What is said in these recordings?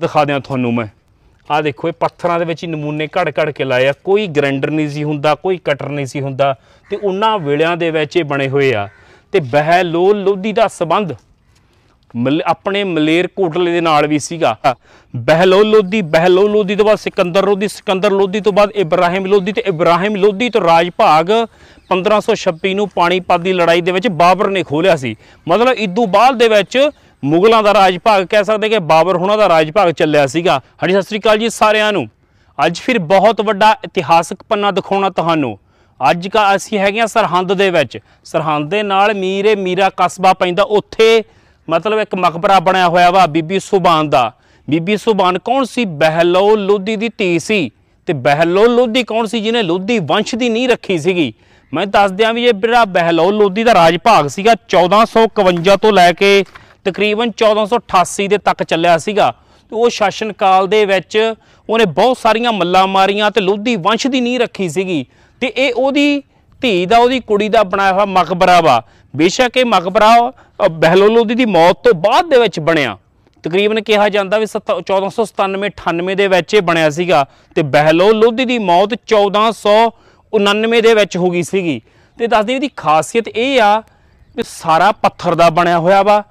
ਦਿਖਾ ਦਿਆਂ ਤੁਹਾਨੂੰ ਮੈਂ ਆ ਦੇਖੋ ਇਹ ਪੱਥਰਾਂ ਦੇ ਵਿੱਚ ਹੀ ਨਮੂਨੇ ਘੜ ਘੜ ਕੇ ਲਾਏ ਆ ਕੋਈ ਗ੍ਰੈਂਡਰ ਨਹੀਂ ਸੀ ਹੁੰਦਾ ਕੋਈ ਕਟਰ ਨਹੀਂ ਸੀ ਹੁੰਦਾ ਤੇ ਉਹਨਾਂ ਵੇਲਿਆਂ ਦੇ ਵਿੱਚ ਇਹ ਬਣੇ ਹੋਏ ਆ ਤੇ ਬਹਿਲੋਲ ਲੋਧੀ ਦਾ ਸਬੰਧ ਆਪਣੇ ਮਲੇਰ ਕੋਟਲੇ ਦੇ ਨਾਲ ਵੀ ਸੀਗਾ ਬਹਿਲੋਲ ਲੋਧੀ ਬਹਿਲੋਲ ਲੋਧੀ ਤੋਂ ਬਾਅਦ ਸਿਕੰਦਰ ਲੋਧੀ ਸਿਕੰਦਰ ਲੋਧੀ ਤੋਂ ਬਾਅਦ ਇਬਰਾਹਿਮ ਲੋਧੀ ਤੇ ਇਬਰਾਹਿਮ ਲੋਧੀ ਤੋਂ ਰਾਜ ਭਾਗ 1526 ਨੂੰ ਪਾਣੀਪਤ ਦੀ ਲੜਾਈ ਦੇ ਵਿੱਚ ਬਾਬਰ ਨੇ ਖੋਲਿਆ ਸੀ ਮਤਲਬ ਇਦੋਂ ਬਾਅਦ ਦੇ ਵਿੱਚ ਮੁਗਲਾਂ ਦਾ ਰਾਜ ਭਾਗ ਕਹਿ ਸਕਦੇ ਕਿ ਬਾਬਰ ਹੁਣਾਂ ਦਾ ਰਾਜ ਭਾਗ ਚੱਲਿਆ ਸੀਗਾ ਹਾਂਜੀ ਸਤਿ ਸ੍ਰੀ ਅਕਾਲ ਜੀ ਸਾਰਿਆਂ ਨੂੰ ਅੱਜ ਫਿਰ ਬਹੁਤ ਵੱਡਾ ਇਤਿਹਾਸਕ ਪੰਨਾ ਦਿਖਾਉਣਾ ਤੁਹਾਨੂੰ ਅੱਜ ਕਾ ਅਸੀਂ ਹੈਗੇ ਆ ਸਰਹੰਦ ਦੇ ਵਿੱਚ ਸਰਹੰਦ ਦੇ ਨਾਲ ਮੀਰੇ ਮੀਰਾ ਕਸਬਾ ਪੈਂਦਾ ਉੱਥੇ ਮਤਲਬ ਇੱਕ ਮਕਬਰਾ ਬਣਿਆ ਹੋਇਆ ਵਾ ਬੀਬੀ ਸੁਬਾਨ ਦਾ ਬੀਬੀ ਸੁਬਾਨ ਕੌਣ ਸੀ ਬਹਿਲੋ ਲੋਧੀ ਦੀ ਧੀ ਸੀ ਤੇ ਬਹਿਲੋ ਲੋਧੀ ਕੌਣ ਸੀ ਜਿਹਨੇ ਲੋਧੀ ਵੰਸ਼ ਦੀ ਨਹੀਂ ਰੱਖੀ ਸੀਗੀ ਮੈਂ ਦੱਸ ਦਿਆਂ ਵੀ ਇਹ ਬਿਰਾ ਬਹਿਲੋ ਲੋਧੀ ਦਾ ਰਾਜ ਭਾਗ ਸੀਗਾ 1451 ਤੋਂ ਲੈ ਕੇ ਤਕਰੀਬਨ 1488 ਦੇ ਤੱਕ ਚੱਲਿਆ ਸੀਗਾ ਉਹ ਸ਼ਾਸਨ ਕਾਲ ਦੇ ਵਿੱਚ ਉਹਨੇ ਬਹੁਤ ਸਾਰੀਆਂ ਮੱਲਾਂ ਮਾਰੀਆਂ ਤੇ ਲੋਧੀ ਵੰਸ਼ ਦੀ ਨੀਂਹ ਰੱਖੀ ਸੀਗੀ ਤੇ ਇਹ ਉਹਦੀ ਧੀ ਦਾ ਉਹਦੀ ਕੁੜੀ ਦਾ ਬਣਾਇਆ ਹੋਇਆ ਮਕਬਰਾ ਵਾ ਬੇਸ਼ੱਕ ਇਹ ਮਕਬਰਾ ਬਹਿਲੋਲੋਦੀ ਦੀ ਮੌਤ ਤੋਂ ਬਾਅਦ ਦੇ ਵਿੱਚ ਬਣਿਆ ਤਕਰੀਬਨ ਕਿਹਾ ਜਾਂਦਾ ਵੀ 1497-98 ਦੇ ਵਿੱਚ ਇਹ ਬਣਿਆ ਸੀਗਾ ਤੇ ਲੋਧੀ ਦੀ ਮੌਤ 1499 ਦੇ ਵਿੱਚ ਹੋ ਗਈ ਸੀਗੀ ਤੇ ਦੱਸਦੀ ਇਹਦੀ ਖਾਸੀਅਤ ਇਹ ਆ ਵੀ ਸਾਰਾ ਪੱਥਰ ਦਾ ਬਣਿਆ ਹੋਇਆ ਵਾ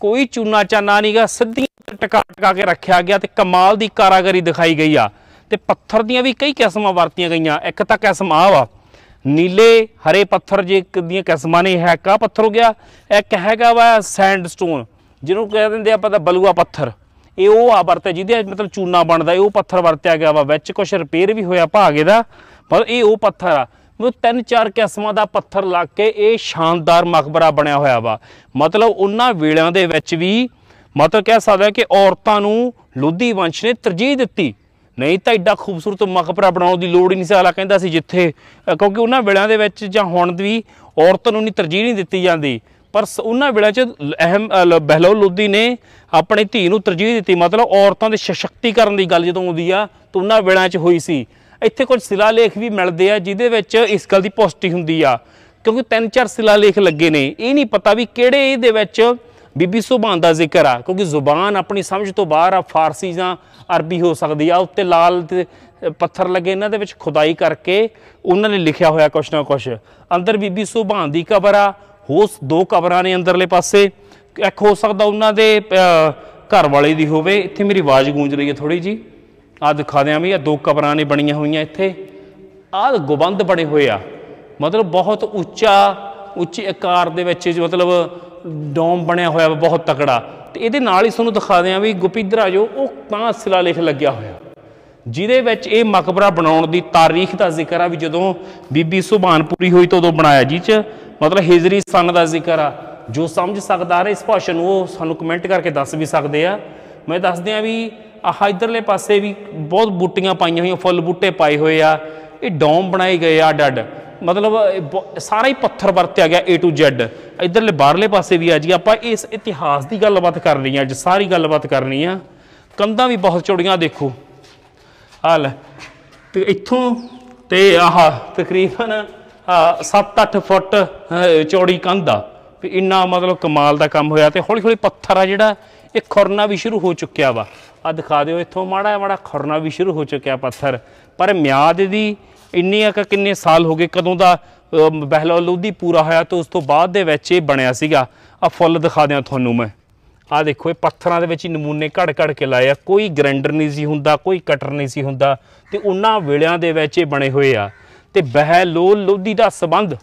ਕੋਈ ਚੂਨਾ ਚਾਨਾ ਨਹੀਂਗਾ ਸਿੱਧੀਆਂ ਟਕਾ ਟਕਾ ਕੇ ਰੱਖਿਆ ਗਿਆ ਤੇ ਕਮਾਲ ਦੀ ਕਾਰਾਗਰੀ ਦਿਖਾਈ ਗਈ ਆ ਤੇ ਪੱਥਰ ਦੀਆਂ ਵੀ ਕਈ ਕਿਸਮਾਂ ਵਰਤੀਆਂ ਗਈਆਂ ਇੱਕ ਤਾਂ ਕਿਸਮ ਆ ਵਾ ਨੀਲੇ ਹਰੇ ਪੱਥਰ ਜੇ ਦੀਆਂ ਕਿਸਮਾਂ ਨੇ ਹੈ ਕਾ ਪੱਥਰ ਹੋ ਗਿਆ ਇੱਕ ਹੈਗਾ ਵਾ ਸੈਂਡਸਟੋਨ ਜਿਹਨੂੰ ਕਹਿ ਦਿੰਦੇ ਆਪਾਂ ਤਾਂ ਬਲੂਆ ਪੱਥਰ ਇਹ ਉਹ ਆ ਵਰਤਿਆ ਜਿਹਦੇ ਮਤਲਬ ਚੂਨਾ ਬਣਦਾ ਇਹ ਉਹ ਪੱਥਰ ਵਰਤਿਆ ਗਿਆ ਵਾ ਵਿੱਚ ਕੁਝ ਰਿਪੇਅਰ ਵੀ ਹੋਇਆ ਭਾਗੇ ਦਾ ਪਰ ਇਹ ਉਹ ਪੱਥਰ ਆ ਉਹ ਤਿੰਨ ਚਾਰ ਕਿਸਮਾਂ ਦਾ ਪੱਥਰ ਲਾ ਕੇ ਇਹ ਸ਼ਾਨਦਾਰ ਮਕਬਰਾ ਬਣਿਆ ਹੋਇਆ ਵਾ ਮਤਲਬ ਉਹਨਾਂ ਵੇਲਿਆਂ ਦੇ ਵਿੱਚ ਵੀ ਮਤਲਬ ਕਹਿ ਸਕਦਾ ਕਿ ਔਰਤਾਂ ਨੂੰ ਲੋਧੀ ਵੰਸ਼ ਨੇ ਤਰਜੀਹ ਦਿੱਤੀ ਨਹੀਂ ਤਾਂ ਐਡਾ ਖੂਬਸੂਰਤ ਮਕਬਰਾ ਬਣਾਉਣ ਦੀ ਲੋੜ ਹੀ ਨਹੀਂ ਸੀ ਆਲਾ ਕਹਿੰਦਾ ਸੀ ਜਿੱਥੇ ਕਿਉਂਕਿ ਉਹਨਾਂ ਵੇਲਿਆਂ ਦੇ ਵਿੱਚ ਜਾਂ ਹੁਣ ਵੀ ਔਰਤ ਨੂੰ ਨਹੀਂ ਤਰਜੀਹ ਨਹੀਂ ਦਿੱਤੀ ਜਾਂਦੀ ਪਰ ਉਹਨਾਂ ਵੇਲਿਆਂ ਚ ਅਹਿਮ ਬਹਿਲੋ ਲੋਧੀ ਨੇ ਆਪਣੀ ਧੀ ਨੂੰ ਤਰਜੀਹ ਦਿੱਤੀ ਮਤਲਬ ਔਰਤਾਂ ਦੇ ਸਸ਼ਕਤੀਕਰਨ ਦੀ ਗੱਲ ਜਦੋਂ ਆਉਂਦੀ ਆ ਤਾਂ ਉਹਨਾਂ ਵੇਲਿਆਂ ਚ ਹੋਈ ਸੀ ਇੱਥੇ ਕੁਝ ਸਿਲਾਲੇਖ ਵੀ ਮਿਲਦੇ ਆ ਜਿਹਦੇ ਵਿੱਚ ਇਸ ਗੱਲ ਦੀ ਪੁਸ਼ਟੀ ਹੁੰਦੀ ਆ ਕਿਉਂਕਿ ਤਿੰਨ ਚਾਰ ਸਿਲਾਲੇਖ ਲੱਗੇ ਨੇ ਇਹ ਨਹੀਂ ਪਤਾ ਵੀ ਕਿਹੜੇ ਇਹਦੇ ਵਿੱਚ ਬੀਬੀ ਸੁਭਾਨ ਦਾ ਜ਼ਿਕਰ ਆ ਕਿਉਂਕਿ ਜ਼ੁਬਾਨ ਆਪਣੀ ਸਮਝ ਤੋਂ ਬਾਹਰ ਆ ਫਾਰਸੀ ਜਾਂ ਅਰਬੀ ਹੋ ਸਕਦੀ ਆ ਉੱਤੇ ਲਾਲ ਤੇ ਪੱਥਰ ਲੱਗੇ ਇਹਨਾਂ ਦੇ ਵਿੱਚ ਖੁਦਾਈ ਕਰਕੇ ਉਹਨਾਂ ਨੇ ਲਿਖਿਆ ਹੋਇਆ ਕੁਛ ਨਾ ਕੁਛ ਅੰਦਰ ਬੀਬੀ ਸੁਭਾਨ ਦੀ ਕਬਰ ਆ ਹੋਸ ਦੋ ਕਬਰਾਂ ਨੇ ਅੰਦਰਲੇ ਪਾਸੇ ਇੱਕ ਹੋ ਸਕਦਾ ਉਹਨਾਂ ਦੇ ਘਰ ਵਾਲੇ ਦੀ ਹੋਵੇ ਇੱਥੇ ਮੇਰੀ ਆਵਾਜ਼ ਗੂੰਜ ਰਹੀ ਹੈ ਥੋੜੀ ਜੀ ਆ ਦਿਖਾ ਦਿਆਂ ਵੀ ਆ ਦੋ ਕਬਰਾਂ ਨੇ ਬਣੀਆਂ ਹੋਈਆਂ ਇੱਥੇ ਆਹ ਗੁਬੰਦ ਬਣੇ ਹੋਏ ਆ ਮਤਲਬ ਬਹੁਤ ਉੱਚਾ ਉੱਚੀ ਆਕਾਰ ਦੇ ਵਿੱਚ ਮਤਲਬ ਡੋਮ ਬਣਿਆ ਹੋਇਆ ਬਹੁਤ ਤਕੜਾ ਤੇ ਇਹਦੇ ਨਾਲ ਹੀ ਤੁਹਾਨੂੰ ਦਿਖਾ ਦਿਆਂ ਵੀ ਗੁਪਿੰਦਰਾ ਜੋ ਉਹ ਤਾਂ ਸਿਲਾਲੇਖ ਲੱਗਿਆ ਹੋਇਆ ਜਿਹਦੇ ਵਿੱਚ ਇਹ ਮਕਬਰਾ ਬਣਾਉਣ ਦੀ ਤਾਰੀਖ ਦਾ ਜ਼ਿਕਰ ਆ ਵੀ ਜਦੋਂ ਬੀਬੀ ਸੁਭਾਨ ਪੂਰੀ ਹੋਈ ਤਾਂ ਉਦੋਂ ਬਣਾਇਆ ਜੀ ਚ ਮਤਲਬ ਹਿਜਰੀ ਸਨ ਦਾ ਜ਼ਿਕਰ ਆ ਜੋ ਸਮਝ ਸਕਦਾ ਰਹੇ ਇਸ ਭਾਸ਼ਣ ਨੂੰ ਉਹ ਸਾਨੂੰ ਕਮੈਂਟ ਕਰਕੇ ਦੱਸ ਵੀ ਸਕਦੇ ਆ ਮੈਂ ਦੱਸਦੇ ਆ ਵੀ ਆਹ ਇਧਰਲੇ ਪਾਸੇ ਵੀ ਬਹੁਤ ਬੂਟੀਆਂ ਪਾਈਆਂ ਹੋਈਆਂ ਫੁੱਲ ਬੂਟੇ ਪਾਏ ਹੋਏ ਆ ਇਹ ਡੋਮ ਬਣਾਏ ਗਏ ਆ ਡੱਡ ਮਤਲਬ ਸਾਰਾ ਹੀ ਪੱਥਰ ਵਰਤਿਆ ਗਿਆ A to Z ਇਧਰਲੇ ਬਾਹਰਲੇ ਪਾਸੇ ਵੀ ਆ ਜੀ ਆਪਾਂ ਇਸ ਇਤਿਹਾਸ ਦੀ ਗੱਲਬਾਤ ਰਹੀ ਆ ਅੱਜ ਸਾਰੀ ਗੱਲਬਾਤ ਕਰਨੀ ਆ ਕੰਧਾਂ ਵੀ ਬਹੁਤ ਚੌੜੀਆਂ ਦੇਖੋ ਲੈ ਤੇ ਇੱਥੋਂ ਤੇ ਆਹ ਤਕਰੀਬਨ 7-8 ਫੁੱਟ ਚੌੜੀ ਕੰਧ ਆ ਇੰਨਾ ਮਤਲਬ ਕਮਾਲ ਦਾ ਕੰਮ ਹੋਇਆ ਤੇ ਹੌਲੀ ਹੌਲੀ ਪੱਥਰ ਆ ਜਿਹੜਾ ਇਹ ਖੁਰਨਾ ਵੀ ਸ਼ੁਰੂ ਹੋ ਚੁੱਕਿਆ ਵਾ ਆ ਦਿਖਾ ਦਿਓ ਇੱਥੋਂ ਮਾੜਾ ਮਾੜਾ ਖੁਰਨਾ ਵੀ ਸ਼ੁਰੂ ਹੋ ਚੁੱਕਿਆ ਪੱਥਰ ਪਰ ਮਿਆਦ ਦੀ ਇੰਨੀ ਆ ਕਿੰਨੇ ਸਾਲ ਹੋ ਗਏ ਕਦੋਂ ਦਾ ਬਹਿਲੋਲ ਲੋਧੀ ਪੂਰਾ ਹੋਇਆ ਤੇ ਉਸ ਤੋਂ ਬਾਅਦ ਦੇ ਵਿੱਚ ਇਹ ਬਣਿਆ ਸੀਗਾ ਆ ਫੁੱਲ ਦਿਖਾ ਦਿਆਂ ਤੁਹਾਨੂੰ ਮੈਂ ਆ ਦੇਖੋ ਇਹ ਪੱਥਰਾਂ ਦੇ ਵਿੱਚ ਹੀ ਨਮੂਨੇ ਘੜ ਘੜ ਕੇ ਲਾਏ ਆ ਕੋਈ ਗ੍ਰੈਂਡਰ ਨਹੀਂ ਸੀ ਹੁੰਦਾ ਕੋਈ ਕਟਰ ਨਹੀਂ ਸੀ ਹੁੰਦਾ ਤੇ ਉਹਨਾਂ ਵੇਲਿਆਂ ਦੇ ਵਿੱਚ ਇਹ ਬਣੇ ਹੋਏ ਆ ਤੇ ਬਹਿਲੋ ਲੋਧੀ ਦਾ ਸਬੰਧ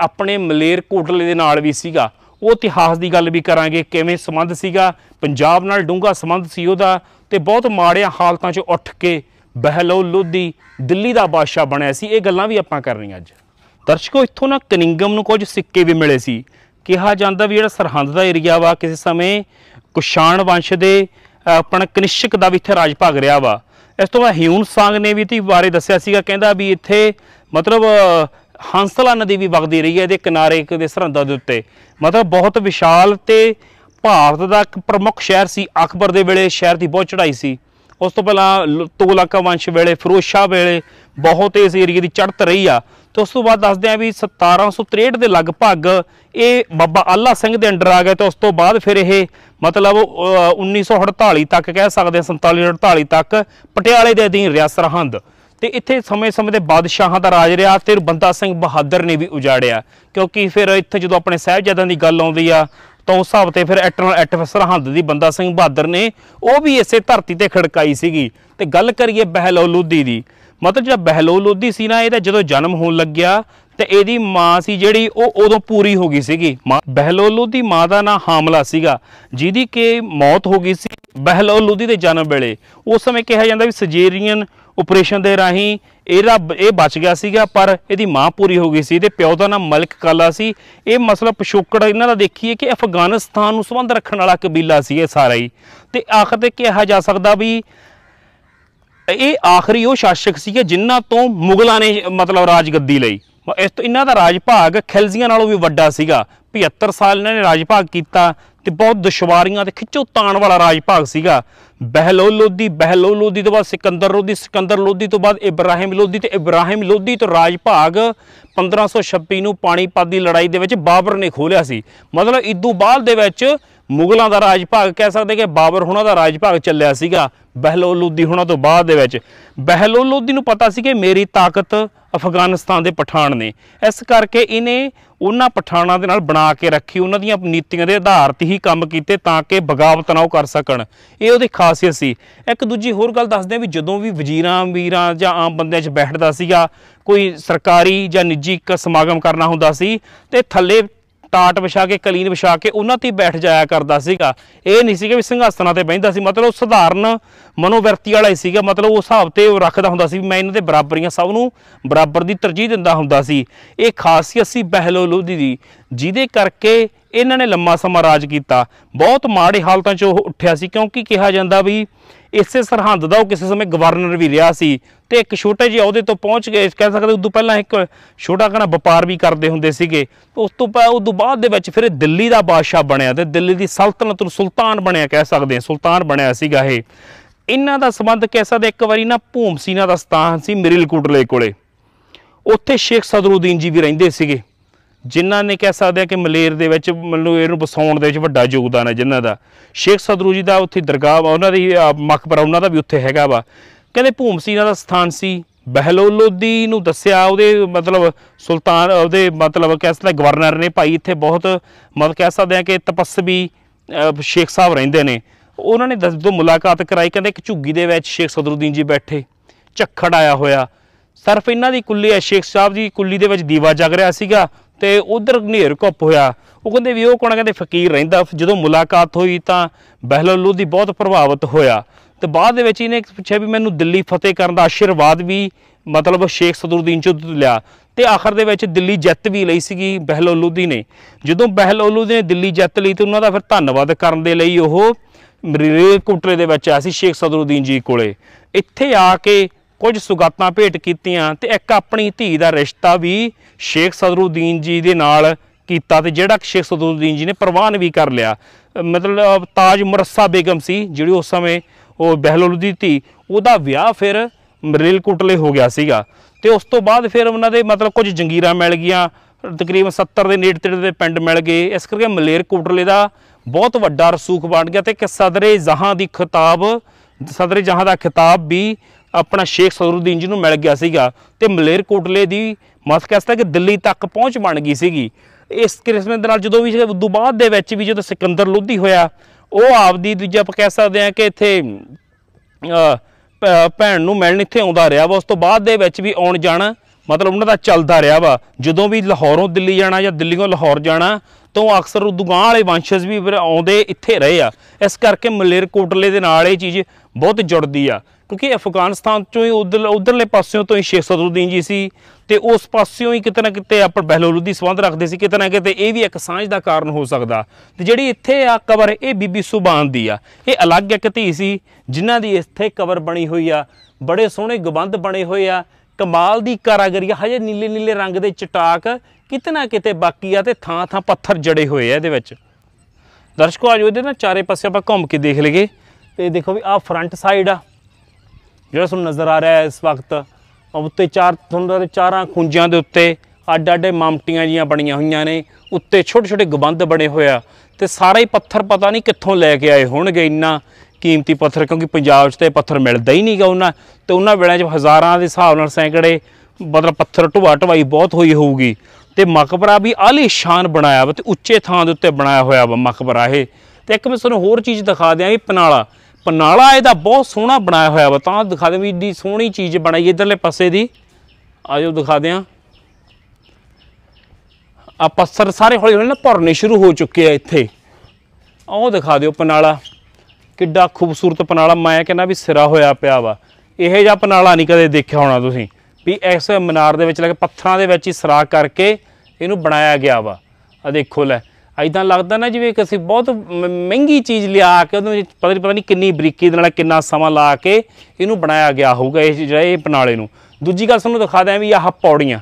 ਆਪਣੇ ਮਲੇਰ ਕੋਟਲੇ ਦੇ ਨਾਲ ਵੀ ਸੀਗਾ ਉਹ ਇਤਿਹਾਸ ਦੀ ਗੱਲ ਵੀ ਕਰਾਂਗੇ ਕਿਵੇਂ ਸੰਬੰਧ ਸੀਗਾ ਪੰਜਾਬ ਨਾਲ ਡੂੰਘਾ ਸੰਬੰਧ ਸੀ ਉਹਦਾ ਤੇ ਬਹੁਤ ਮਾੜੀਆਂ ਹਾਲਤਾਂ 'ਚ ਉੱਠ ਕੇ ਬਹਿਲੋ ਲੋਧੀ ਦਿੱਲੀ ਦਾ ਬਾਦਸ਼ਾਹ ਬਣਿਆ ਸੀ ਇਹ ਗੱਲਾਂ ਵੀ ਆਪਾਂ ਕਰਨੀਆਂ ਅੱਜ ਦਰਸ਼ਕੋ ਇੱਥੋਂ ਨਾ ਕਨਿੰਗਮ ਨੂੰ ਕੁਝ ਸਿੱਕੇ ਵੀ ਮਿਲੇ ਸੀ ਕਿਹਾ ਜਾਂਦਾ ਵੀ ਜਿਹੜਾ ਸਰਹੰਦ ਦਾ ਏਰੀਆ ਵਾ ਕਿਸੇ ਸਮੇਂ ਕੁਸ਼ਾਣ ਵੰਸ਼ ਦੇ ਆਪਣਾ ਕਨਿਸ਼ਕ ਦਾ ਵੀ ਇੱਥੇ ਰਾਜ ਭਾਗ ਰਿਹਾ ਵਾ ਇਸ ਤੋਂ ਬਾਅਦ ਹਿਊਨ ਸਾਂਗ ਨੇ ਵੀ ਤੇ ਬਾਰੇ ਦੱਸਿਆ ਸੀਗਾ ਕਹਿੰਦਾ ਵੀ ਇੱਥੇ ਮਤਲਬ ਹੰਸਲਾ ਨਦੀ ਵੀ ਵਗਦੀ ਰਹੀ ਹੈ ਇਹਦੇ ਕਿਨਾਰੇ ਇੱਕ ਦੇ ਸਰਹੰਦਾਂ ਦੇ ਉੱਤੇ ਮਤਲਬ ਬਹੁਤ ਵਿਸ਼ਾਲ ਤੇ ਭਾਰਤ ਦਾ ਇੱਕ ਪ੍ਰਮੁੱਖ ਸ਼ਹਿਰ ਸੀ ਅਕਬਰ ਦੇ ਵੇਲੇ ਸ਼ਹਿਰ ਦੀ ਬਹੁਤ ਚੜ੍ਹਾਈ ਸੀ ਉਸ ਤੋਂ ਪਹਿਲਾਂ ਤੋਲਾਕਾ ਵੰਸ਼ ਵੇਲੇ ਫਿਰੋਸ਼ਾ ਵੇਲੇ ਬਹੁਤ ਇਸ ਏਰੀਆ ਦੀ ਚੜ੍ਹਤ ਰਹੀ ਆ ਤੇ ਉਸ ਤੋਂ ਬਾਅਦ ਦੱਸਦੇ ਆ ਵੀ 1763 ਦੇ ਲਗਭਗ ਇਹ ਬਾਬਾ ਅੱਲਾ ਸਿੰਘ ਦੇ ਅੰਡਰ ਆ ਗਿਆ ਤੇ ਉਸ ਤੋਂ ਬਾਅਦ ਫਿਰ ਇਹ ਮਤਲਬ 1948 ਤੱਕ ਕਹਿ ਸਕਦੇ ਆ 47 48 ਤੱਕ ਪਟਿਆਲੇ ਦੇ ਅਧੀਨ ਰਿਆਸਤ ਰਹੰਦ ਤੇ ਇੱਥੇ ਸਮੇਂ-ਸਮੇਂ ਦੇ ਬਾਦਸ਼ਾਹਾਂ ਦਾ ਰਾਜ ਰਿਹਾ ਤੇ ਬੰਦਾ ਸਿੰਘ ਬਹਾਦਰ ਨੇ ਵੀ ਉਜਾੜਿਆ ਕਿਉਂਕਿ ਫਿਰ ਇੱਥੇ ਜਦੋਂ ਆਪਣੇ ਸਹਿਬਜ਼ਾਦਿਆਂ ਦੀ ਗੱਲ ਆਉਂਦੀ ਆ ਤਾਂ ਉਸ ਹਿਸਾਬ ਤੇ ਫਿਰ ਐਟ ਨਾਲ ਐਟ ਸਰਹੰਦ ਦੀ ਬੰਦਾ ਸਿੰਘ ਬਹਾਦਰ ਨੇ ਉਹ ਵੀ ਇਸੇ ਧਰਤੀ ਤੇ ਖੜਕਾਈ ਸੀਗੀ ਤੇ ਗੱਲ ਕਰੀਏ ਬਹਿਲੋਲੂਦੀ ਦੀ ਮਤਲਬ ਜਿਹੜਾ ਬਹਿਲੋਲੂਦੀ ਸੀ ਨਾ ਇਹਦਾ ਜਦੋਂ ਜਨਮ ਹੋਣ ਲੱਗਿਆ ਤੇ ਇਹਦੀ ਮਾਂ ਸੀ ਜਿਹੜੀ ਉਹ ਉਦੋਂ ਪੂਰੀ ਹੋ ਗਈ ਸੀਗੀ ਬਹਿਲੋ ਦੀ ਮਾਂ ਦਾ ਨਾਂ ਹਾਮਲਾ ਸੀਗਾ ਜਿਹਦੀ ਕਿ ਮੌਤ ਹੋ ਗਈ ਸੀ ਬਹਿਲੋ ਲੋਧੀ ਦੇ ਜਨਮ ਵੇਲੇ ਉਸ ਸਮੇਂ ਕਿਹਾ ਜਾਂਦਾ ਵੀ ਸਜੇਰੀਅਨ ਆਪਰੇਸ਼ਨ ਦੇ ਰਾਹੀਂ ਇਹਦਾ ਇਹ ਬਚ ਗਿਆ ਸੀਗਾ ਪਰ ਇਹਦੀ ਮਾਂ ਪੂਰੀ ਹੋ ਗਈ ਸੀ ਤੇ ਪਿਓ ਦਾ ਨਾਮ ਮਲਕ ਕਾਲਾ ਸੀ ਇਹ ਮਸਲਾ ਪਿਸ਼ੋਕੜ ਇਹਨਾਂ ਦਾ ਦੇਖੀਏ ਕਿ ਅਫਗਾਨਿਸਤਾਨ ਨੂੰ ਸੰਬੰਧ ਰੱਖਣ ਵਾਲਾ ਕਬੀਲਾ ਸੀ ਇਹ ਸਾਰਾ ਹੀ ਤੇ ਆਖਰ ਤੇ ਕਿਹਾ ਜਾ ਸਕਦਾ ਵੀ ਇਹ ਆਖਰੀ ਉਹ ਸ਼ਾਸਕ ਸੀਗੇ ਜਿਨ੍ਹਾਂ ਤੋਂ ਮੁਗਲਾਂ ਨੇ ਮਤਲਬ ਗੱਦੀ ਲਈ ਇਸ ਤੋਂ ਇਹਨਾਂ ਦਾ ਰਾਜ ਭਾਗ ਖਿਲਜ਼ੀਆਂ ਨਾਲੋਂ ਵੀ ਵੱਡਾ ਸੀਗਾ 75 ਸਾਲ ਇਹਨਾਂ ਨੇ ਰਾਜ ਭਾਗ ਕੀਤਾ ਤੇ ਬਹੁਤ ਦੁਸ਼ਵਾਰੀਆਂ ਤੇ ਖਿੱਚੋ ਤਾਣ ਵਾਲਾ ਰਾਜ ਭਾਗ ਸੀਗਾ ਬਹਿਲੋਲ ਲੋਧੀ ਬਹਿਲੋਲ ਲੋਧੀ ਤੋਂ ਬਾਅਦ ਸਿਕੰਦਰ ਲੋਧੀ ਸਿਕੰਦਰ ਲੋਧੀ ਤੋਂ ਬਾਅਦ ਇਬਰਾਹਿਮ ਲੋਧੀ ਤੇ ਇਬਰਾਹਿਮ ਲੋਧੀ ਤੋਂ ਰਾਜ ਭਾਗ 1526 ਨੂੰ ਪਾਣੀਪਤ ਦੀ ਲੜਾਈ ਦੇ ਵਿੱਚ ਬਾਬਰ ਨੇ ਖੋਲਿਆ ਸੀ ਮਤਲਬ ਇਦੋਂ ਬਾਅਦ ਦੇ ਵਿੱਚ ਮੁਗਲਾਂ ਦਾ ਰਾਜ ਭਾਗ ਕਹਿ ਸਕਦੇ ਕਿ ਬਾਬਰ ਹੁਣਾਂ ਦਾ ਰਾਜ ਭਾਗ ਚੱਲਿਆ ਸੀਗਾ ਬਹਿਲੋਲ ਲੋਧੀ ਹੁਣਾਂ ਤੋਂ ਬਾਅਦ ਦੇ ਵਿੱਚ ਬਹਿਲੋਲ ਲੋਧੀ ਨੂੰ ਪਤਾ ਸੀ ਕਿ ਮੇਰੀ ਤਾਕਤ ਅਫਗਾਨਿਸਤਾਨ ਦੇ ਪਠਾਨ ਨੇ ਇਸ ਕਰਕੇ ਇਹਨੇ ਉਹਨਾਂ ਪਠਾਨਾਂ ਦੇ ਨਾਲ ਬਣਾ ਕੇ ਰੱਖੀ ਉਹਨਾਂ ਦੀਆਂ ਨੀਤੀਆਂ ਦੇ ਆਧਾਰ ਤੇ ਹੀ ਕੰਮ ਕੀਤੇ ਤਾਂ ਕਿ ਬਗਾਵਤ ਨਾ ਉਹ ਕਰ ਸਕਣ ਇਹ ਉਹਦੀ ਖਾਸੀਅਤ ਸੀ ਇੱਕ ਦੂਜੀ ਹੋਰ ਗੱਲ ਦੱਸਦੇ ਆ ਵੀ ਜਦੋਂ ਵੀ ਵਜ਼ੀਰਾਂ ਅਮੀਰਾਂ ਜਾਂ ਆਮ ਬੰਦਿਆਂ 'ਚ ਬੈਠਦਾ ਸੀਗਾ ਕੋਈ ਸਰਕਾਰੀ ਜਾਂ ਨਿੱਜੀ ਇੱਕ ਸਮਾਗਮ ਕਰਨਾ ਹੁੰਦਾ ਸੀ ਤੇ ਥੱਲੇ ਟਾਟ ਵਿਛਾ ਕੇ ਕਲੀਨ ਵਿਛਾ ਕੇ ਉਹਨਾਂ ਤੇ ਬੈਠ ਜਾਇਆ ਕਰਦਾ ਸੀਗਾ ਇਹ ਨਹੀਂ ਸੀਗਾ ਵੀ ਸਿੰਘਾਸਨਾਂ ਤੇ ਬੈਠਦਾ ਸੀ ਮਤਲਬ ਸਧਾਰਨ ਮਨੋਵਰਤੀ ਵਾਲਾ ਹੀ ਸੀਗਾ ਮਤਲਬ ਉਹ ਹਿਸਾਬ ਤੇ ਉਹ ਰੱਖਦਾ ਹੁੰਦਾ ਸੀ ਮੈਂ ਇਹਨਾਂ ਦੇ ਬਰਾਬਰੀਆਂ ਸਭ ਨੂੰ ਬਰਾਬਰ ਦੀ ਤਰਜੀਹ ਦਿੰਦਾ ਹੁੰਦਾ ਸੀ ਇਹ ਖਾਸੀਅਤ ਸੀ ਬਹਿਲੋ ਲੋਧੀ ਦੀ ਜਿਹਦੇ ਕਰਕੇ ਇਹਨਾਂ ਨੇ ਲੰਮਾ ਸਮਾਂ ਰਾਜ ਕੀਤਾ ਬਹੁਤ ਮਾੜੇ ਹਾਲਤਾਂ 'ਚ ਉਹ ਉੱਠਿਆ ਸੀ ਕਿਉਂਕਿ ਕਿਹਾ ਜਾਂਦਾ ਵੀ ਇਸੇ ਸਰਹੰਦ ਦਾ ਉਹ ਕਿਸੇ ਸਮੇਂ ਗਵਰਨਰ ਵੀ ਰਿਹਾ ਸੀ ਤੇ ਇੱਕ ਛੋਟੇ ਜਿਹੇ ਅਹੁਦੇ ਤੋਂ ਪਹੁੰਚ ਕੇ ਕਹਿ ਸਕਦੇ ਉਦੋਂ ਪਹਿਲਾਂ ਇੱਕ ਛੋਟਾ ਕਣਾ ਵਪਾਰ ਵੀ ਕਰਦੇ ਹੁੰਦੇ ਸੀਗੇ ਉਸ ਤੋਂ ਬਾਅਦ ਉਦੋਂ ਬਾਅਦ ਦੇ ਵਿੱਚ ਫਿਰ ਦਿੱਲੀ ਦਾ ਬਾਦਸ਼ਾਹ ਬਣਿਆ ਤੇ ਦਿੱਲੀ ਦੀ ਸਲਤਨਤ ਨੂੰ ਸੁਲਤਾਨ ਬਣਿਆ ਕਹਿ ਸਕਦੇ ਹਾਂ ਸੁਲਤਾਨ ਬਣਿਆ ਸੀਗਾ ਇਹ ਇਹਨਾਂ ਦਾ ਸਬੰਧ ਕਿਸਾ ਦੇ ਇੱਕ ਵਾਰੀ ਨਾ ਭੂਮ ਸੀਨਾ ਦਾ ਸਥਾਨ ਸੀ ਮਿਰਿਲਕੁਟਲੇ ਕੋਲੇ ਉੱਥੇ ਸ਼ੇਖ ਸਦਰੁਦੀਨ ਜੀ ਵੀ ਰਹਿੰਦੇ ਸੀਗੇ ਜਿਨ੍ਹਾਂ ਨੇ ਕਹਿ ਸਕਦੇ ਆ ਕਿ ਮਲੇਰ ਦੇ ਵਿੱਚ ਮੈਨੂੰ ਇਹਨੂੰ ਬਸਾਉਣ ਦੇ ਵਿੱਚ ਵੱਡਾ ਯੋਗਦਾਨ ਹੈ ਜਿਨ੍ਹਾਂ ਦਾ ਸ਼ੇਖ ਸਦਰੂ ਜੀ ਦਾ ਉੱਥੇ ਦਰਗਾਹ ਉਹਨਾਂ ਦੀ ਮਕਬਰਾ ਉਹਨਾਂ ਦਾ ਵੀ ਉੱਥੇ ਹੈਗਾ ਵਾ ਕਹਿੰਦੇ ਭੂਮ ਸਿੰਘ ਦਾ ਸਥਾਨ ਸੀ ਬਹਿਲੋਲੋਦੀ ਨੂੰ ਦੱਸਿਆ ਉਹਦੇ ਮਤਲਬ ਸੁਲਤਾਨ ਉਹਦੇ ਮਤਲਬ ਕਹਿ ਸਕਦੇ ਗਵਰਨਰ ਨੇ ਭਾਈ ਇੱਥੇ ਬਹੁਤ ਮਤਲਬ ਕਹਿ ਸਕਦੇ ਆ ਕਿ ਤਪਸਵੀ ਸ਼ੇਖ ਸਾਹਿਬ ਰਹਿੰਦੇ ਨੇ ਉਹਨਾਂ ਨੇ ਦੋ ਮੁਲਾਕਾਤ ਕਰਾਈ ਕਹਿੰਦੇ ਇੱਕ ਝੁੱਗੀ ਦੇ ਵਿੱਚ ਸ਼ੇਖ ਸਦਰੂਦੀਨ ਜੀ ਬੈਠੇ ਝੱਖੜ ਆਇਆ ਹੋਇਆ ਸਿਰਫ ਇਹਨਾਂ ਦੀ ਕੁੱਲੀ ਹੈ ਸ਼ੇਖ ਸਾਹਿਬ ਦੀ ਕੁੱਲੀ ਦੇ ਵਿੱਚ ਦੀਵਾ ਜਗ ਰਿਹਾ ਸੀਗਾ ਤੇ ਉਧਰ ਘਨੇਰ ਕੱਪ ਹੋਇਆ ਉਹ ਕਹਿੰਦੇ ਵੀ ਉਹ ਕੋਣ ਕਹਿੰਦੇ ਫਕੀਰ ਰਹਿੰਦਾ ਜਦੋਂ ਮੁਲਾਕਾਤ ਹੋਈ ਤਾਂ ਬਹਿਲਲ ਲੋਧੀ ਬਹੁਤ ਪ੍ਰਭਾਵਿਤ ਹੋਇਆ ਤੇ ਬਾਅਦ ਦੇ ਵਿੱਚ ਇਹਨੇ ਪੁੱਛਿਆ ਵੀ ਮੈਨੂੰ ਦਿੱਲੀ ਫਤਿਹ ਕਰਨ ਦਾ ਆਸ਼ੀਰਵਾਦ ਵੀ ਮਤਲਬ ਸ਼ੇਖ ਸਦਰੁਦੀਨ ਚੋਂ ਲਿਆ ਤੇ ਆਖਰ ਦੇ ਵਿੱਚ ਦਿੱਲੀ ਜਿੱਤ ਵੀ ਲਈ ਸੀਗੀ ਬਹਿਲੋਲੂਦੀ ਨੇ ਜਦੋਂ ਬਹਿਲੋਲੂਦੀ ਨੇ ਦਿੱਲੀ ਜਿੱਤ ਲਈ ਤੇ ਉਹਨਾਂ ਦਾ ਫਿਰ ਧੰਨਵਾਦ ਕਰਨ ਦੇ ਲਈ ਉਹ ਮਰੀਰੇ ਕੋਟਰੇ ਦੇ ਵਿੱਚ ਆਇਆ ਸੀ ਸ਼ੇਖ ਸਦਰੁਦੀਨ ਜੀ ਕੋਲੇ ਇੱਥੇ ਆ ਕੇ ਕੁਝ ਸੁਗਾਤਾਂ ਭੇਟ ਕੀਤੀਆਂ ਤੇ ਇੱਕ ਆਪਣੀ ਧੀ ਦਾ ਰਿਸ਼ਤਾ ਵੀ ਸ਼ੇਖ ਸਦਰੁਦੀਨ ਜੀ ਦੇ ਨਾਲ ਕੀਤਾ ਤੇ ਜਿਹੜਾ ਸ਼ੇਖ ਸਦਰੁਦੀਨ ਜੀ ਨੇ ਪ੍ਰਵਾਨ ਵੀ ਕਰ ਲਿਆ ਮਤਲਬ ਤਾਜ ਮਰਸਾ ਬੇਗਮ ਸੀ ਜਿਹੜੀ ਉਸ ਸਮੇਂ ਉਹ ਬਹਿਲੋਲ ਦੀ ਧੀ ਉਹਦਾ ਵਿਆਹ ਫਿਰ ਮਰੇਲ ਕੁਟਲੇ ਹੋ ਗਿਆ ਸੀਗਾ ਤੇ ਉਸ ਤੋਂ ਬਾਅਦ ਫਿਰ ਉਹਨਾਂ ਦੇ ਮਤਲਬ ਕੁਝ ਜੰਗੀਰਾਂ ਮਿਲ ਗਈਆਂ ਤਕਰੀਬਨ 70 ਦੇ ਨੇੜੇ ਤੇੜੇ ਦੇ ਪਿੰਡ ਮਿਲ ਗਏ ਇਸ ਕਰਕੇ ਮਲੇਰ ਕੁਟਲੇ ਦਾ ਬਹੁਤ ਵੱਡਾ ਰਸੂਖ ਬਣ ਗਿਆ ਤੇ ਕਿ ਸਦਰੇ ਜਹਾਂ ਦੀ ਖਿਤਾਬ ਸਦਰੇ ਜਹਾਂ ਦਾ ਖਿਤਾਬ ਵੀ ਆਪਣਾ ਸ਼ੇਖ ਸਰੂਦੀਨ ਜੀ ਨੂੰ ਮਿਲ ਗਿਆ ਸੀਗਾ ਤੇ ਮਲੇਰ ਕੋਟਲੇ ਦੀ ਮਸਕਸਤਾ ਕਿ ਦਿੱਲੀ ਤੱਕ ਪਹੁੰਚ ਬਣ ਗਈ ਸੀਗੀ ਇਸ ਕਿਸਮ ਦੇ ਨਾਲ ਜਦੋਂ ਵੀ ਉਦੋਂ ਬਾਅਦ ਦੇ ਵਿੱਚ ਵੀ ਜਦੋਂ ਸਿਕੰਦਰ ਲੋਧੀ ਹੋਇਆ ਉਹ ਆਪਦੀ ਦੂਜਾ ਆਪ ਕਹਿ ਸਕਦੇ ਆ ਕਿ ਇੱਥੇ ਭੈਣ ਨੂੰ ਮਿਲਣ ਇੱਥੇ ਆਉਂਦਾ ਰਿਹਾ ਉਸ ਤੋਂ ਬਾਅਦ ਦੇ ਵਿੱਚ ਵੀ ਆਉਣ ਜਾਣਾ ਮਤਲਬ ਉਹਨਾਂ ਦਾ ਚੱਲਦਾ ਰਿਹਾ ਵਾ ਜਦੋਂ ਵੀ ਲਾਹੌਰੋਂ ਦਿੱਲੀ ਜਾਣਾ ਜਾਂ ਦਿੱਲੀੋਂ ਲਾਹੌਰ ਜਾਣਾ ਤਾਂ ਅਕਸਰ ਦੁਗਾਂ ਵਾਲੇ ਵੰਸ਼ਜ ਵੀ ਫਿਰ ਆਉਂਦੇ ਇੱਥੇ ਰਹੇ ਆ ਇਸ ਕਰਕੇ ਮਲੇਰ ਕੋਟਲੇ ਦੇ ਨਾਲ ਇਹ ਚੀਜ਼ ਬਹੁਤ ਜੁੜਦੀ ਆ ਕਿਉਂਕਿ ਅਫਗਾਨਿਸਤਾਨ ਤੋਂ ਹੀ ਉਧਰ ਉਧਰਲੇ ਪਾਸਿਓਂ ਤੋਂ ਹੀ ਸ਼ੇਖ ਸਦਰੁਦੀਨ ਜੀ ਸੀ ਤੇ ਉਸ ਪਾਸਿਓਂ ਹੀ ਕਿਤੇ ਨਾ ਕਿਤੇ ਆਪਰ ਬਹਿਲੋਲੂਦੀ ਸੰਬੰਧ ਰੱਖਦੇ ਸੀ ਕਿਤੇ ਨਾ ਕਿਤੇ ਇਹ ਵੀ ਇੱਕ ਸਾਂਝ ਦਾ ਕਾਰਨ ਹੋ ਸਕਦਾ ਤੇ ਜਿਹੜੀ ਇੱਥੇ ਆ ਕਬਰ ਇਹ ਬੀਬੀ ਸੁਬਾਨ ਦੀ ਆ ਇਹ ਅਲੱਗ ਇੱਕ ਧੀ ਸੀ ਜਿਨ੍ਹਾਂ ਦੀ ਇੱਥੇ ਕਬਰ ਬਣੀ ਹੋਈ ਆ ਬੜੇ ਸੋਹਣੇ ਗਵੰਦ ਬਣੇ ਹੋਏ ਆ ਕਮਾਲ ਦੀ ਕਾਰਾਗਰੀ ਹਜੇ ਨੀਲੇ ਨੀਲੇ ਰੰਗ ਦੇ ਚਟਾਕ ਕਿਤਨਾ ਕਿਤੇ ਬਾਕੀ ਆ ਤੇ ਥਾਂ ਥਾਂ ਪੱਥਰ ਜੜੇ ਹੋਏ ਆ ਇਹਦੇ ਵਿੱਚ ਦਰਸ਼ਕੋ ਆਜੋ ਇਹਦੇ ਨਾਲ ਚਾਰੇ ਪਾਸੇ ਆਪਾਂ ਘੁੰਮ ਕੇ ਦੇਖ ਲਈਏ ਤੇ ਦੇਖੋ ਵੀ ਆ ਫਰੰਟ ਸਾਈਡ ਆ ਜਿਹੜਾ ਤੁਹਾਨੂੰ ਨਜ਼ਰ ਆ ਰਿਹਾ ਇਸ ਵਕਤ ਉੱਤੇ ਚਾਰ ਤੁਹਾਨੂੰ ਚਾਰਾਂ ਖੁੰਜਿਆਂ ਦੇ ਉੱਤੇ ਅੱਡ ਅੱਡੇ ਮਾਮਟੀਆਂ ਜੀਆਂ ਬਣੀਆਂ ਹੋਈਆਂ ਨੇ ਉੱਤੇ ਛੋਟੇ ਛੋਟੇ ਗਬੰਦ ਬਣੇ ਹੋਇਆ ਤੇ ਸਾਰਾ ਹੀ ਪੱਥਰ ਪਤਾ ਨਹੀਂ ਕਿੱਥੋਂ ਲੈ ਕੇ ਆਏ ਹੋਣਗੇ ਇੰਨਾ ਕੀਮਤੀ ਪੱਥਰ ਕਿਉਂਕਿ ਪੰਜਾਬ 'ਚ ਤੇ ਪੱਥਰ ਮਿਲਦਾ ਹੀ ਨਹੀਂਗਾ ਉਹਨਾਂ ਤੇ ਉਹਨਾਂ ਵੇਲੇ 'ਚ ਹਜ਼ਾਰਾਂ ਦੇ ਹਿਸਾਬ ਨਾਲ ਸੈਂਕੜੇ ਮਤਲਬ ਪੱਥਰ ਢਵਾ ਢਵਾਈ ਬਹੁਤ ਹੋਈ ਹੋਊਗੀ ਤੇ ਮਕਬਰਾ ਵੀ ਆਲੀ ਸ਼ਾਨ ਬਣਾਇਆ ਤੇ ਉੱਚੇ ਥਾਂ ਦੇ ਉੱਤੇ ਬਣਾਇਆ ਹੋਇਆ ਵਾ ਮਕਬਰਾ ਇਹ ਤੇ ਇੱਕ ਮੈਂ ਤੁਹਾਨੂੰ ਹੋਰ ਚੀਜ਼ ਦਿਖਾ ਦਿਆਂ ਇਹ ਪਨਾਲਾ ਪਨਾਲਾ ਇਹਦਾ ਬਹੁਤ ਸੋਹਣਾ ਬਣਾਇਆ ਹੋਇਆ ਵਾ ਤਾਂ ਦਿਖਾ ਦੇ ਵੀ ਇੰਨੀ ਸੋਹਣੀ ਚੀਜ਼ ਬਣਾਈ ਇਧਰਲੇ ਪਾਸੇ ਦੀ ਆਜੋ ਦਿਖਾ ਦਿਆਂ ਆ ਪੱਥਰ ਸਾਰੇ ਹੌਲੀ ਹੌਲੀ ਨਾ ਭਰਨੇ ਸ਼ੁਰੂ ਹੋ ਚੁੱਕੇ ਆ ਇੱਥੇ ਆਹ ਦਿਖਾ ਦਿਓ ਪਨਾਲਾ ਕਿੱਡਾ ਖੂਬਸੂਰਤ ਪਨਾਲਾ ਮੈਂ ਕਹਿੰਦਾ ਵੀ ਸਿਰਾ ਹੋਇਆ ਪਿਆ ਵਾ ਇਹ ਜਿਹਾ ਪਨਾਲਾ ਨਹੀਂ ਕਦੇ ਦੇਖਿਆ ਹੋਣਾ ਤੁਸੀਂ ਵੀ ਇਸ ਮਨਾਰ ਦੇ ਵਿੱਚ ਲੱਗੇ ਪੱਥਰਾਂ ਦੇ ਵਿੱਚ ਹੀ ਸਰਾ ਕਰਕੇ ਇਹਨੂੰ ਬਣਾਇਆ ਗਿਆ ਵਾ ਆ ਦੇਖੋ ਲੈ ਐਦਾਂ ਲੱਗਦਾ ਨਾ ਜਿਵੇਂ ਕਿਸੇ ਬਹੁਤ ਮਹਿੰਗੀ ਚੀਜ਼ ਲਿਆ ਕੇ ਉਹਨੂੰ ਪਤਾ ਨਹੀਂ ਪਤਾ ਨਹੀਂ ਕਿੰਨੀ ਬਰੀਕੀ ਦੇ ਨਾਲ ਕਿੰਨਾ ਸਮਾਂ ਲਾ ਕੇ ਇਹਨੂੰ ਬਣਾਇਆ ਗਿਆ ਹੋਊਗਾ ਇਹ ਜਿਹੜਾ ਇਹ ਪਨਾਲੇ ਨੂੰ ਦੂਜੀ ਗੱਲ ਤੁਹਾਨੂੰ ਦਿਖਾ ਦਿਆਂ ਵੀ ਆਹ ਪੌੜੀਆਂ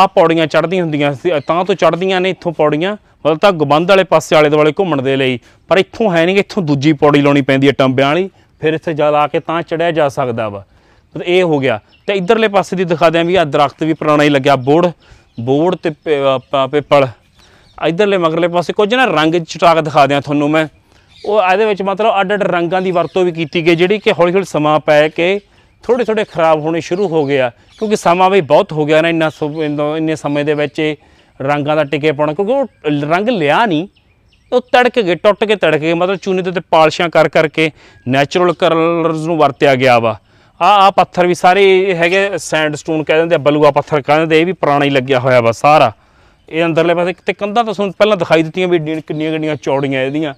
ਆਹ ਪੌੜੀਆਂ ਚੜ੍ਹਦੀਆਂ ਹੁੰਦੀਆਂ ਤਾਂ ਤੋਂ ਚੜ੍ਹਦੀਆਂ ਨੇ ਇੱਥੋਂ ਪੌੜੀਆਂ ਮਤਲਬ ਤਾਂ ਗੁਬੰਦ ਵਾਲੇ ਪਾਸੇ ਆਲੇ ਦੁਆਲੇ ਘੁੰਮਣ ਦੇ ਲਈ ਪਰ ਇੱਥੋਂ ਹੈ ਨਹੀਂ ਇੱਥੋਂ ਦੂਜੀ ਪੌੜੀ ਲਾਉਣੀ ਪੈਂਦੀ ਹੈ ਟੰਬਿਆਂ ਵਾਲੀ ਫਿਰ ਇੱਥੇ ਜਦ ਆ ਕੇ ਤਾਂ ਚੜਿਆ ਜਾ ਸਕਦਾ ਵਾ ਮਤਲਬ ਇਹ ਹੋ ਗਿਆ ਤੇ ਇਧਰਲੇ ਪਾਸੇ ਦੀ ਦਿਖਾ ਦਿਆਂ ਵੀ ਆ ਦਰਖਤ ਵੀ ਪੁਰਾਣਾ ਹੀ ਲੱਗਿਆ ਬੋੜ ਬੋੜ ਤੇ ਪੇਪਲ ਇਧਰਲੇ ਮਗਰਲੇ ਪਾਸੇ ਕੁਝ ਨਾ ਰੰਗ ਚਟਾਕ ਦਿਖਾ ਦਿਆਂ ਤੁਹਾਨੂੰ ਮੈਂ ਉਹ ਇਹਦੇ ਵਿੱਚ ਮਤਲਬ ਅੱਡ ਅੱਡ ਰੰਗਾਂ ਦੀ ਵਰਤੋਂ ਵੀ ਕੀਤੀ ਗਈ ਜਿਹੜੀ ਕਿ ਹੌਲੀ ਹੌਲੀ ਸਮਾਂ ਪੈ ਕੇ ਥੋੜੇ ਥੋੜੇ ਖਰਾਬ ਹੋਣੇ ਸ਼ੁਰੂ ਹੋ ਗਿਆ ਕਿਉਂਕਿ ਸਮਾਂ ਵੀ ਬਹੁਤ ਹੋ ਗਿਆ ਨਾ ਇੰਨਾ ਇੰਨੇ ਸਮੇਂ ਦੇ ਵਿੱਚ ਰੰਗਾਂ ਦਾ ਟਿਕੇ ਪਾਉਣਾ ਕਿਉਂਕਿ ਉਹ ਰੰਗ ਲਿਆ ਨਹੀਂ ਉਹ ਤੜਕ ਗਏ ਟੁੱਟ ਕੇ ਤੜਕ ਗਏ ਮਤਲਬ ਚੂਨੇ ਦੇ ਉੱਤੇ ਪਾਲਸ਼ਾਂ ਕਰ ਕਰਕੇ ਨੈਚੁਰਲ ਕਲਰਸ ਨੂੰ ਵਰਤਿਆ ਗਿਆ ਵਾ ਆ ਆ ਪੱਥਰ ਵੀ ਸਾਰੇ ਹੈਗੇ ਸੈਂਡਸਟੋਨ ਕਹਿੰਦੇ ਹੁੰਦੇ ਆ ਬਲੂਆ ਪੱਥਰ ਕਹਿੰਦੇ ਇਹ ਵੀ ਪੁਰਾਣਾ ਹੀ ਲੱਗਿਆ ਹੋਇਆ ਵਾ ਸਾਰਾ ਇਹ ਅੰਦਰਲੇ ਪਾਸੇ ਕਿਤੇ ਕੰਧਾਂ ਤਾਂ ਤੁਹਾਨੂੰ ਪਹਿਲਾਂ ਦਿਖਾਈ ਦਿੱਤੀਆਂ ਵੀ ਕਿੰਨੀਆਂ ਕਿੰਨੀਆਂ ਚੌੜੀਆਂ ਇਹਦੀਆਂ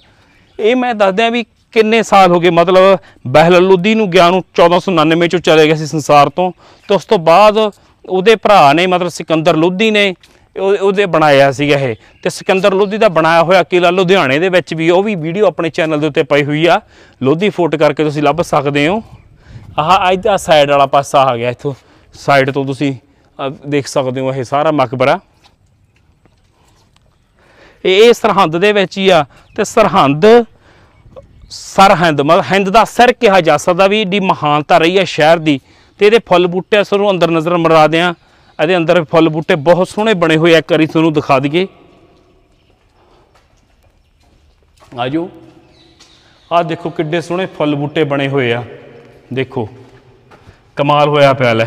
ਇਹ ਮੈਂ ਦੱਸਦਿਆਂ ਵੀ ਕਿੰਨੇ ਸਾਲ ਹੋ ਗਏ ਮਤਲਬ ਬਹਿਲਲੁੱਦੀ ਨੂੰ ਗਿਆ ਨੂੰ 1499 ਚੋਂ ਚਲੇ ਗਿਆ ਸੀ ਸੰਸਾਰ ਤੋਂ ਤੇ ਉਸ ਤੋਂ ਬਾਅਦ ਉਹਦੇ ਭਰਾ ਨੇ ਮਤਲਬ ਸਿਕੰਦਰ ਲੋਧੀ ਨੇ ਉਹਦੇ ਬਣਾਇਆ ਸੀਗਾ ਇਹ ਤੇ ਸਿਕੰਦਰ ਲੋਧੀ ਦਾ ਬਣਾਇਆ ਹੋਇਆ ਕਿਲਾ ਲੁਧਿਆਣੇ ਦੇ ਵਿੱਚ ਵੀ ਉਹ ਵੀ ਵੀਡੀਓ ਆਪਣੇ ਚੈਨਲ ਦੇ ਉੱਤੇ ਪਈ ਹੋਈ ਆ ਲੋਧੀ ਫੋਟ ਕਰਕੇ ਤੁਸੀਂ ਲੱਭ ਸਕਦੇ ਹੋ ਆਹ ਇਹਦਾ ਸਾਈਡ ਵਾਲਾ ਪਾਸਾ ਆ ਗਿਆ ਇੱਥੋਂ ਸਾਈਡ ਤੋਂ ਤੁਸੀਂ ਦੇਖ ਸਕਦੇ ਹੋ ਇਹ ਸਾਰਾ ਮਕਬਰਾ ਇਹ ਸਰਹੰਦ ਦੇ ਵਿੱਚ ਹੀ ਆ ਤੇ ਸਰਹੰਦ ਸਰਹੰਦ ਮਤਲਬ ਹਿੰਦ ਦਾ ਸਿਰ ਕਿਹਾ ਜਾ ਸਕਦਾ ਵੀ ਏਡੀ ਮਹਾਨਤਾ ਰਹੀ ਹੈ ਸ਼ਹਿਰ ਦੀ ਤੇ ਇਹਦੇ ਫੁੱਲ ਬੂਟੇ ਸਰੋਂ ਅੰਦਰ ਨਜ਼ਰ ਮਰਾ ਦਿਆਂ ਇਹਦੇ ਅੰਦਰ ਫੁੱਲ ਬੂਟੇ ਬਹੁਤ ਸੋਹਣੇ ਬਣੇ ਹੋਏ ਆ ਇੱਕ ਵਾਰੀ ਤੁਹਾਨੂੰ ਦਿਖਾ ਦਈਏ ਆਜੋ ਆ ਦੇਖੋ ਕਿੱਡੇ ਸੋਹਣੇ ਫੁੱਲ ਬੂਟੇ ਬਣੇ ਹੋਏ ਆ ਦੇਖੋ ਕਮਾਲ ਹੋਇਆ ਪਿਆ ਲੈ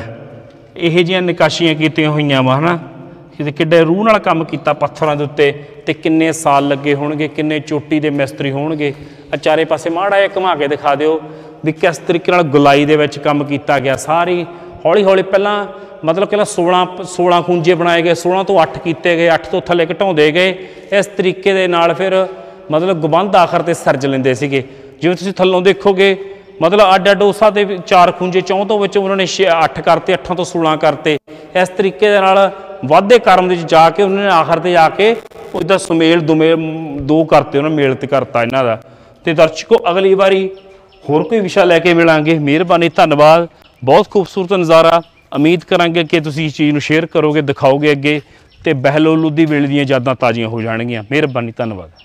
ਇਹ ਜੀਆਂ ਨਿਕਾਸ਼ੀਆਂ ਕੀਤੀਆਂ ਹੋਈਆਂ ਵਾ ਹਨਾ ਕਿਤੇ ਕਿੱਡੇ ਰੂਹ ਨਾਲ ਕੰਮ ਕੀਤਾ ਪੱਥਰਾਂ ਦੇ ਉੱਤੇ ਤੇ ਕਿੰਨੇ ਸਾਲ ਲੱਗੇ ਹੋਣਗੇ ਕਿੰਨੇ ਚੋਟੀ ਦੇ ਮਿਸਤਰੀ ਹੋਣਗੇ ਆ ਚਾਰੇ ਪਾਸੇ ਮਾੜਾ ਜਿਹਾ ਘੁਮਾ ਕੇ ਦਿਖਾ ਦਿਓ ਵੀ ਕਿਸ ਤਰੀਕੇ ਨਾਲ ਗੁਲਾਈ ਦੇ ਵਿੱਚ ਕੰਮ ਕੀਤਾ ਗਿਆ ਸਾਰੀ ਹੌਲੀ ਹੌਲੀ ਪਹਿਲਾਂ ਮਤਲਬ ਕਿ 16 16 ਖੁੰਝੇ ਬਣਾਏ ਗਏ 16 ਤੋਂ 8 ਕੀਤੇ ਗਏ 8 ਤੋਂ ਥੱਲੇ ਘਟਾਉਂਦੇ ਗਏ ਇਸ ਤਰੀਕੇ ਦੇ ਨਾਲ ਫਿਰ ਮਤਲਬ ਗੁਬੰਦ ਆਖਰ ਤੇ ਸਰਜ ਲੈਂਦੇ ਸੀਗੇ ਜਿਵੇਂ ਤੁਸੀਂ ਥੱਲੋਂ ਦੇਖੋਗੇ ਮਤਲਬ ਅੱਡ ਅੱਡ ਉਸਾ ਦੇ ਚਾਰ ਖੁੰਝੇ ਚੌਂ ਤੋਂ ਵਿੱਚ ਉਹਨਾਂ ਨੇ 8 ਕਰਤੇ 8 ਤੋਂ 16 ਕਰਤੇ ਇਸ ਤਰੀਕੇ ਦੇ ਨਾਲ ਵਾਧੇ ਕਰਮ ਦੇ ਵਿੱਚ ਜਾ ਕੇ ਉਹਨਾਂ ਨੇ ਆਖਰ ਤੇ ਜਾ ਕੇ ਉਹਦਾ ਸੁਮੇਲ ਦੁਮੇ ਦੋ ਕਰਤੇ ਉਹਨਾਂ ਮੇਲਤ ਕਰਤਾ ਇਹਨਾਂ ਦਾ ਤੇ ਦਰਸ਼ਕੋ ਅਗਲੀ ਵਾਰੀ ਹੋਰ ਕੋਈ ਵਿਸ਼ਾ ਲੈ ਕੇ ਮਿਲਾਂਗੇ ਮਿਹਰਬਾਨੀ ਧੰਨਵਾਦ ਬਹੁਤ ਖੂਬਸੂਰਤ ਨਜ਼ਾਰਾ ਉਮੀਦ ਕਰਾਂਗੇ ਕਿ ਤੁਸੀਂ ਇਸ ਚੀਜ਼ ਨੂੰ ਸ਼ੇਅਰ ਕਰੋਗੇ ਦਿਖਾਓਗੇ ਅੱਗੇ ਤੇ ਬਹਿਲੋਲੂ ਦੀ ਵੇਲੇ ਦੀਆਂ ਯਾਦਾਂ ਤਾਜ਼ੀਆਂ ਹੋ ਜਾਣਗੀਆਂ ਮਿਹਰਬਾਨੀ ਧੰਨਵਾਦ